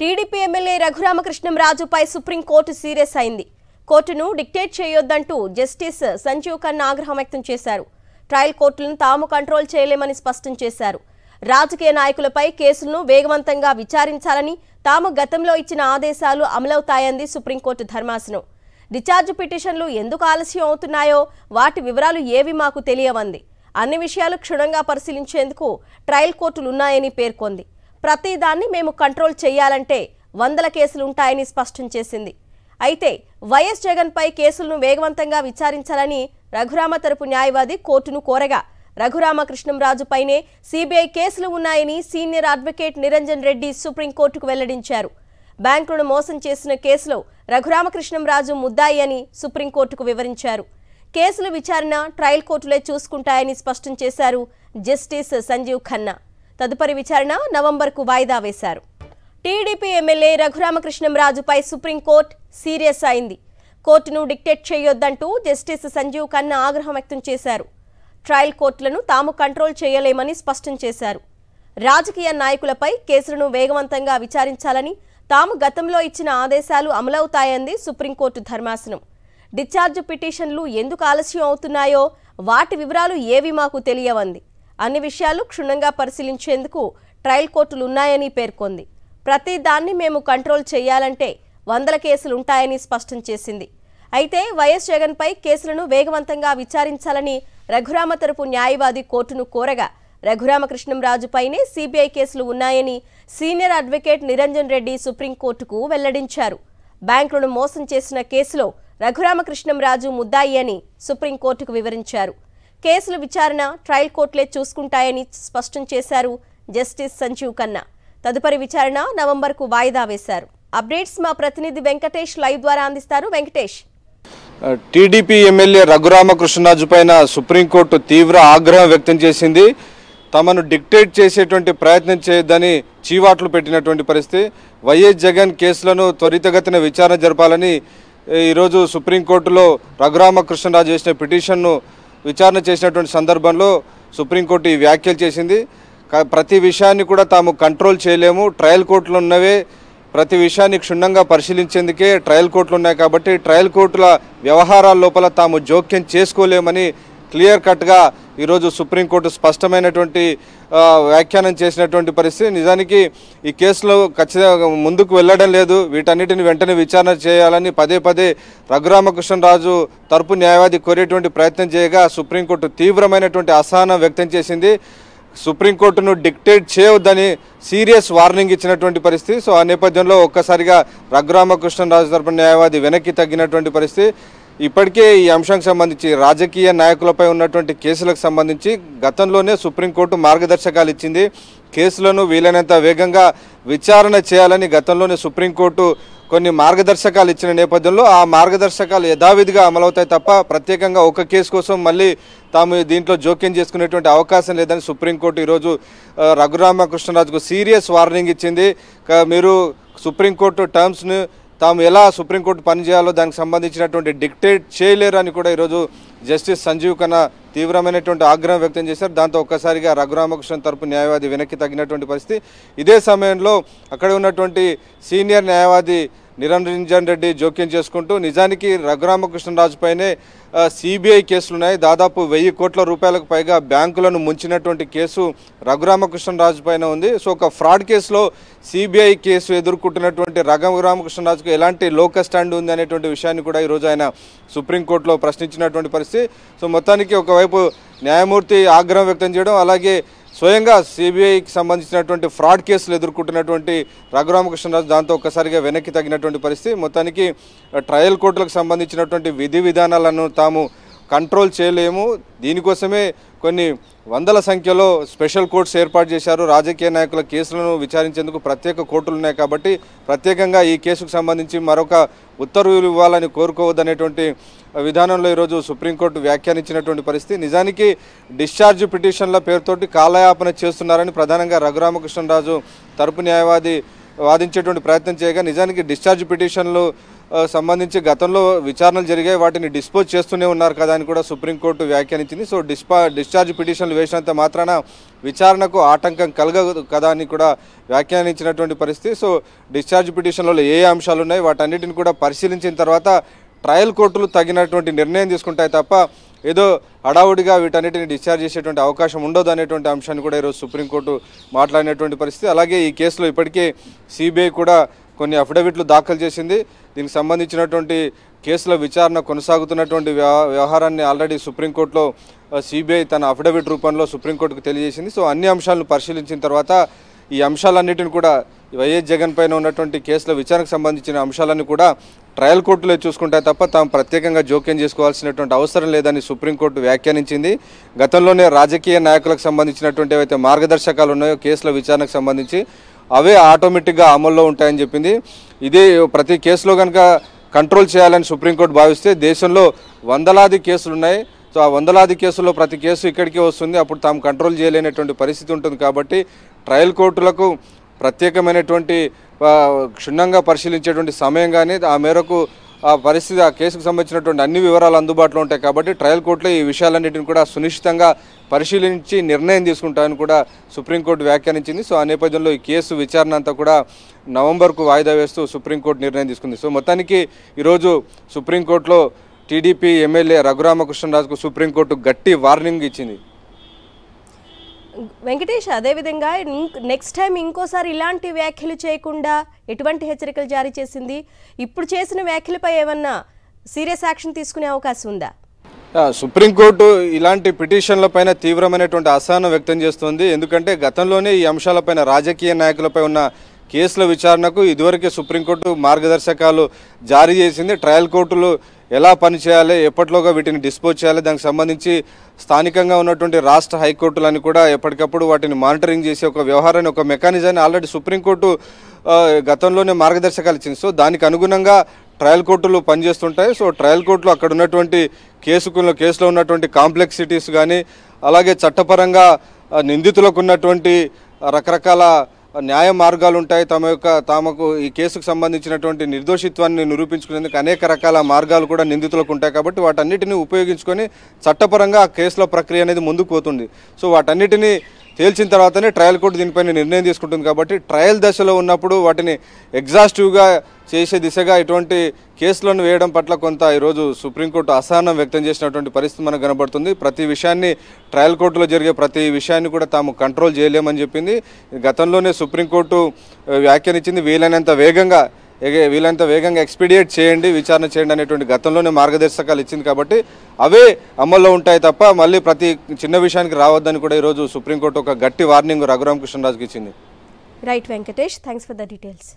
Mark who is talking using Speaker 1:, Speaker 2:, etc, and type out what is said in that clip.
Speaker 1: TDP MLA Raghuramakrishnam రాజుపై supreme court serious అయింది కోర్టును డిక్టేట్ చేయొద్దంటూ జస్టిస్ సంజీవ్ ఖన్నా ఆగ్రహం వ్యక్తం చేశారు ట్రయల్ కోర్టులను తాము కంట్రోల్ చేయలేమని స్పష్టం చేశారు రాజకీయ నాయకులపై కేసులను వేగవంతంగా విచారించాలని తాము గతంలో ఇచ్చిన ఆదేశాలు అమలవుతాయంది సుప్రీంకోర్టు ధర్మాసనం డిచార్జ్ పిటిషన్లు ఎందుకు ఆలస్యం అవుతున్నాయో వాటి వివరాలు ఏవి మాకు తెలియవంది అన్ని విషయాలు క్షుణ్ణంగా పరిశీలించేందుకు ట్రయల్ కోర్టులున్నాయని పేర్కొంది ప్రతిదాన్ని మేము కంట్రోల్ చేయాలంటే వందల కేసులు ఉంటాయని స్పష్టం చేసింది అయితే వైఎస్ జగన్పై కేసులను వేగవంతంగా విచారించాలని రఘురామ తరపు న్యాయవాది కోర్టును కోరగా కృష్ణంరాజుపైనే సీబీఐ కేసులు ఉన్నాయని సీనియర్ అడ్వకేట్ నిరంజన్ రెడ్డి సుప్రీంకోర్టుకు వెల్లడించారు బ్యాంకులను మోసం చేసిన కేసులో రఘురామకృష్ణంరాజు ముద్దాయి అని సుప్రీంకోర్టుకు వివరించారు కేసుల విచారణ ట్రయల్ కోర్టులే చూసుకుంటాయని స్పష్టం చేశారు జస్టిస్ సంజీవ్ ఖన్నా తదుపరి విచారణ నవంబర్కు వాయిదా వేశారు టీడీపీ ఎమ్మెల్యే రఘురామకృష్ణంరాజుపై సుప్రీంకోర్టు సీరియస్ అయింది కోర్టును డిక్టేట్ చేయొద్దంటూ జస్టిస్ సంజీవ్ ఖన్నా ఆగ్రహం వ్యక్తం చేశారు ట్రయల్ కోర్టులను తాము కంట్రోల్ చేయలేమని స్పష్టం చేశారు రాజకీయ నాయకులపై కేసులను వేగవంతంగా విచారించాలని తాము గతంలో ఇచ్చిన ఆదేశాలు అమలవుతాయంది సుప్రీంకోర్టు ధర్మాసనం డిశ్చార్జ్ పిటిషన్లు ఎందుకు ఆలస్యం అవుతున్నాయో వాటి వివరాలు ఏవి మాకు తెలియవంది అన్ని విషయాలు క్షుణ్ణంగా పరిశీలించేందుకు ట్రయల్ కోర్టులు ఉన్నాయని పేర్కొంది ప్రతి దాన్ని మేము కంట్రోల్ చేయాలంటే వందల కేసులుంటాయని స్పష్టం చేసింది అయితే వైఎస్ జగన్పై కేసులను వేగవంతంగా విచారించాలని రఘురామ తరపు న్యాయవాది కోర్టును కోరగా రఘురామకృష్ణంరాజుపైనే సిబిఐ కేసులు ఉన్నాయని సీనియర్ అడ్వకేట్ నిరంజన్ రెడ్డి సుప్రీంకోర్టుకు వెల్లడించారు బ్యాంకులను మోసం చేసిన కేసులో రఘురామకృష్ణంరాజు ముద్దాయి అని సుప్రీంకోర్టుకు వివరించారు కేసుల విచారణ ట్రయల్ కోర్టులే చూసుకుంటాయని స్పష్టం చేశారు జస్టిస్ సంజీవ్ ఖన్నా తదుపరి విచారణ నవంబర్కు వాయిదా వేశారు అప్డేట్స్ మా ప్రతినిధి వెంకటేష్ లైవ్ ద్వారా అందిస్తారు వెంకటేష్
Speaker 2: టీడీపీ ఎమ్మెల్యే రఘురామకృష్ణరాజు పైన సుప్రీంకోర్టు తీవ్ర ఆగ్రహం వ్యక్తం చేసింది తమను డిక్టేట్ చేసేటువంటి ప్రయత్నం చేయొద్దని చీవాట్లు పెట్టినటువంటి పరిస్థితి వైఎస్ జగన్ కేసులను త్వరితగతిన విచారణ జరపాలని ఈరోజు సుప్రీంకోర్టులో రఘురామకృష్ణరాజు చేసిన పిటిషన్ను విచారణ చేసినటువంటి సందర్భంలో సుప్రీంకోర్టు ఈ వ్యాఖ్యలు చేసింది ప్రతి విషయాన్ని కూడా తాము కంట్రోల్ చేయలేము ట్రయల్ కోర్టులు ఉన్నవే ప్రతి విషయాన్ని క్షుణ్ణంగా పరిశీలించేందుకే ట్రయల్ కోర్టులు ఉన్నాయి కాబట్టి ట్రయల్ కోర్టుల వ్యవహారాల లోపల తాము జోక్యం చేసుకోలేమని క్లియర్ కట్గా ఈరోజు సుప్రీంకోర్టు స్పష్టమైనటువంటి వ్యాఖ్యానం చేసినటువంటి పరిస్థితి నిజానికి ఈ కేసులో ఖచ్చితంగా ముందుకు వెళ్ళడం లేదు వీటన్నిటిని వెంటనే విచారణ చేయాలని పదే పదే రఘురామకృష్ణరాజు తరపు న్యాయవాది కోరేటువంటి ప్రయత్నం చేయగా సుప్రీంకోర్టు తీవ్రమైనటువంటి అసహనం వ్యక్తం చేసింది సుప్రీంకోర్టును డిక్టేట్ చేయవద్దని సీరియస్ వార్నింగ్ ఇచ్చినటువంటి పరిస్థితి సో ఆ నేపథ్యంలో ఒక్కసారిగా రఘురామకృష్ణరాజు తరపు న్యాయవాది వెనక్కి తగ్గినటువంటి పరిస్థితి ఇప్పటికే ఈ అంశానికి సంబంధించి రాజకీయ నాయకులపై ఉన్నటువంటి కేసులకు సంబంధించి గతంలోనే సుప్రీంకోర్టు మార్గదర్శకాలు ఇచ్చింది కేసులను వీలైనంత వేగంగా విచారణ చేయాలని గతంలోనే సుప్రీంకోర్టు కొన్ని మార్గదర్శకాలు ఇచ్చిన నేపథ్యంలో ఆ మార్గదర్శకాలు యథావిధిగా అమలవుతాయి తప్ప ప్రత్యేకంగా ఒక కేసు కోసం మళ్ళీ తాము దీంట్లో జోక్యం చేసుకునేటువంటి అవకాశం లేదని సుప్రీంకోర్టు ఈరోజు రఘురామకృష్ణరాజుకు సీరియస్ వార్నింగ్ ఇచ్చింది మీరు సుప్రీంకోర్టు టర్మ్స్ను తాము ఎలా సుప్రీంకోర్టు పనిచేయాలో దానికి సంబంధించినటువంటి డిక్టేట్ చేయలేరని కూడా ఈరోజు జస్టిస్ సంజీవ్ ఖన్నా తీవ్రమైనటువంటి ఆగ్రహం వ్యక్తం చేశారు దాంతో ఒక్కసారిగా రఘురామకృష్ణ తరపు న్యాయవాది వెనక్కి తగ్గినటువంటి పరిస్థితి ఇదే సమయంలో అక్కడ ఉన్నటువంటి సీనియర్ న్యాయవాది నిరంజన్ రెడ్డి జోక్యం చేసుకుంటూ నిజానికి రఘురామకృష్ణరాజుపైనే సిబిఐ కేసులున్నాయి దాదాపు వెయ్యి కోట్ల రూపాయలకు పైగా బ్యాంకులను ముంచినటువంటి కేసు రఘురామకృష్ణరాజు పైన ఉంది సో ఒక ఫ్రాడ్ కేసులో సిబిఐ కేసు ఎదుర్కొంటున్నటువంటి రఘురామకృష్ణరాజుకు ఎలాంటి లోకస్ స్టాండ్ ఉంది అనేటువంటి విషయాన్ని కూడా ఈరోజు ఆయన సుప్రీంకోర్టులో ప్రశ్నించినటువంటి పరిస్థితి సో మొత్తానికి ఒకవైపు న్యాయమూర్తి ఆగ్రహం వ్యక్తం చేయడం అలాగే స్వయంగా సిబిఐకి సంబంధించినటువంటి ఫ్రాడ్ కేసులు ఎదుర్కొంటున్నటువంటి రఘురామకృష్ణరాజు దాంతో ఒక్కసారిగా వెనక్కి తగినటువంటి పరిస్థితి మొత్తానికి ట్రయల్ కోర్టులకు సంబంధించినటువంటి విధి విధానాలను తాము కంట్రోల్ చేయలేము దీనికోసమే కొన్ని వందల సంఖ్యలో స్పెషల్ కోర్ట్స్ ఏర్పాటు చేశారు రాజకీయ నాయకుల కేసులను విచారించేందుకు ప్రత్యేక కోర్టులు ఉన్నాయి కాబట్టి ప్రత్యేకంగా ఈ కేసుకు సంబంధించి మరొక ఉత్తర్వులు ఇవ్వాలని కోరుకోవద్దనేటువంటి విధానంలో ఈరోజు సుప్రీంకోర్టు వ్యాఖ్యానించినటువంటి పరిస్థితి నిజానికి డిశ్చార్జ్ పిటిషన్ల పేరుతోటి కాలయాపన చేస్తున్నారని ప్రధానంగా రఘురామకృష్ణరాజు తరపు న్యాయవాది వాదించేటువంటి ప్రయత్నం చేయగా నిజానికి డిశ్చార్జ్ పిటిషన్లు సంబంధించి గతంలో విచారణలు జరిగాయి వాటిని డిస్పోజ్ చేస్తూనే ఉన్నారు కదా అని కూడా సుప్రీంకోర్టు వ్యాఖ్యానించింది సో డిస్పా డిశ్చార్జ్ పిటిషన్లు వేసినంత మాత్రాన విచారణకు ఆటంకం కలగదు కదా అని కూడా వ్యాఖ్యానించినటువంటి పరిస్థితి సో డిశ్చార్జ్ పిటిషన్లలో ఏ అంశాలు ఉన్నాయి వాటన్నిటిని కూడా పరిశీలించిన తర్వాత ట్రయల్ కోర్టులు తగినటువంటి నిర్ణయం తీసుకుంటాయి తప్ప ఏదో హడావుడిగా వీటన్నిటిని డిశ్చార్జ్ చేసేటువంటి అవకాశం ఉండదు అనేటువంటి అంశాన్ని కూడా ఈరోజు సుప్రీంకోర్టు మాట్లాడినటువంటి పరిస్థితి అలాగే ఈ కేసులో ఇప్పటికే సిబిఐ కూడా కొన్ని అఫిడవిట్లు దాఖలు చేసింది దీనికి సంబంధించినటువంటి కేసుల విచారణ కొనసాగుతున్నటువంటి వ్యవహారాన్ని ఆల్రెడీ సుప్రీంకోర్టులో సిబిఐ తన అఫిడవిట్ రూపంలో సుప్రీంకోర్టుకు తెలియజేసింది సో అన్ని అంశాలను పరిశీలించిన తర్వాత ఈ అంశాలన్నింటిని కూడా వైఎస్ జగన్ పైన ఉన్నటువంటి కేసుల విచారణకు సంబంధించిన అంశాలను కూడా ట్రయల్ కోర్టులో చూసుకుంటే తప్ప తాము ప్రత్యేకంగా జోక్యం చేసుకోవాల్సినటువంటి అవసరం లేదని సుప్రీంకోర్టు వ్యాఖ్యానించింది గతంలోనే రాజకీయ నాయకులకు సంబంధించినటువంటి ఏవైతే మార్గదర్శకాలు ఉన్నాయో కేసుల విచారణకు సంబంధించి అవే ఆటోమేటిక్గా అమల్లో ఉంటాయని చెప్పింది ఇది ప్రతి కేసులో కనుక కంట్రోల్ చేయాలని సుప్రీంకోర్టు భావిస్తే దేశంలో వందలాది కేసులు ఉన్నాయి సో ఆ వందలాది కేసుల్లో ప్రతి కేసు ఇక్కడికే వస్తుంది అప్పుడు తాము కంట్రోల్ చేయలేనటువంటి పరిస్థితి ఉంటుంది కాబట్టి ట్రయల్ కోర్టులకు ప్రత్యేకమైనటువంటి క్షుణ్ణంగా పరిశీలించేటువంటి సమయం కానీ ఆ మేరకు ఆ పరిస్థితి ఆ కేసుకు సంబంధించినటువంటి అన్ని వివరాలు అందుబాటులో ఉంటాయి కాబట్టి ట్రయల్ కోర్టులో ఈ విషయాలన్నింటిని కూడా సునిశ్చితంగా పరిశీలించి నిర్ణయం తీసుకుంటామని కూడా సుప్రీంకోర్టు వ్యాఖ్యానించింది సో ఆ నేపథ్యంలో ఈ కేసు విచారణ అంతా కూడా నవంబర్కు వాయిదా వేస్తూ సుప్రీంకోర్టు నిర్ణయం తీసుకుంది సో మొత్తానికి ఈరోజు సుప్రీంకోర్టులో టీడీపీ ఎమ్మెల్యే రఘురామకృష్ణరాజుకు సుప్రీంకోర్టు గట్టి వార్నింగ్ ఇచ్చింది
Speaker 1: వెంకటేష్ అదేవిధంగా నెక్స్ట్ టైం ఇంకోసారి ఇలాంటి వ్యాఖ్యలు చేయకుండా ఎటువంటి హెచ్చరికలు జారీ చేసింది ఇప్పుడు చేసిన వ్యాఖ్యలపై ఏమన్నా సీరియస్ యాక్షన్ తీసుకునే అవకాశం ఉందా
Speaker 2: సుప్రీంకోర్టు ఇలాంటి పిటిషన్లపైన తీవ్రమైనటువంటి అసహనం వ్యక్తం చేస్తుంది ఎందుకంటే గతంలోనే ఈ అంశాలపైన రాజకీయ నాయకులపై ఉన్న కేసుల విచారణకు ఇదివరకే సుప్రీంకోర్టు మార్గదర్శకాలు జారీ చేసింది ట్రయల్ కోర్టులు ఎలా పనిచేయాలి ఎప్పటిలోగా వీటిని డిస్పోజ్ చేయాలి దానికి సంబంధించి స్థానికంగా ఉన్నటువంటి రాష్ట్ర హైకోర్టులని కూడా ఎప్పటికప్పుడు వాటిని మానిటరింగ్ చేసే ఒక వ్యవహారాన్ని ఒక మెకానిజాన్ని ఆల్రెడీ సుప్రీంకోర్టు గతంలోనే మార్గదర్శకాలు ఇచ్చింది సో దానికి అనుగుణంగా ట్రయల్ కోర్టులు పనిచేస్తుంటాయి సో ట్రయల్ కోర్టులు అక్కడ ఉన్నటువంటి కేసుకున్న కేసులో ఉన్నటువంటి కాంప్లెక్సిటీస్ కానీ అలాగే చట్టపరంగా నిందితులకు ఉన్నటువంటి రకరకాల న్యాయ మార్గాలు ఉంటాయి తమ యొక్క తమకు ఈ కేసుకు సంబంధించినటువంటి నిర్దోషిత్వాన్ని నిరూపించుకునేందుకు అనేక రకాల మార్గాలు కూడా నిందితులకు ఉంటాయి కాబట్టి వాటన్నిటిని ఉపయోగించుకొని చట్టపరంగా ఆ కేసుల ప్రక్రియ అనేది ముందుకు పోతుంది సో వాటన్నిటిని తేల్చిన తర్వాతనే ట్రయల్ కోర్టు దీనిపైన నిర్ణయం తీసుకుంటుంది కాబట్టి ట్రయల్ దశలో ఉన్నప్పుడు వాటిని ఎగ్జాస్టివ్గా చేసే దిశగా ఇటువంటి కేసులను వేయడం పట్ల కొంత ఈరోజు సుప్రీంకోర్టు అసహనం వ్యక్తం చేసినటువంటి పరిస్థితి మనకు కనబడుతుంది ప్రతి విషయాన్ని ట్రయల్ కోర్టులో జరిగే ప్రతి విషయాన్ని కూడా తాము కంట్రోల్ చేయలేమని చెప్పింది గతంలోనే సుప్రీంకోర్టు వ్యాఖ్యానించింది వీలైనంత వేగంగా వీలంత వేగంగా ఎక్స్పీడియేట్ చేయండి విచారణ చేయండి అనేటువంటి గతంలోనే మార్గదర్శకాలు ఇచ్చింది కాబట్టి అవే అమల్లో ఉంటాయి తప్ప మళ్ళీ ప్రతి చిన్న విషయానికి రావద్దని కూడా ఈరోజు సుప్రీంకోర్టు ఒక గట్టి వార్నింగ్ రఘురామకృష్ణరాజుకి ఇచ్చింది
Speaker 1: right Venkatesh thanks for the details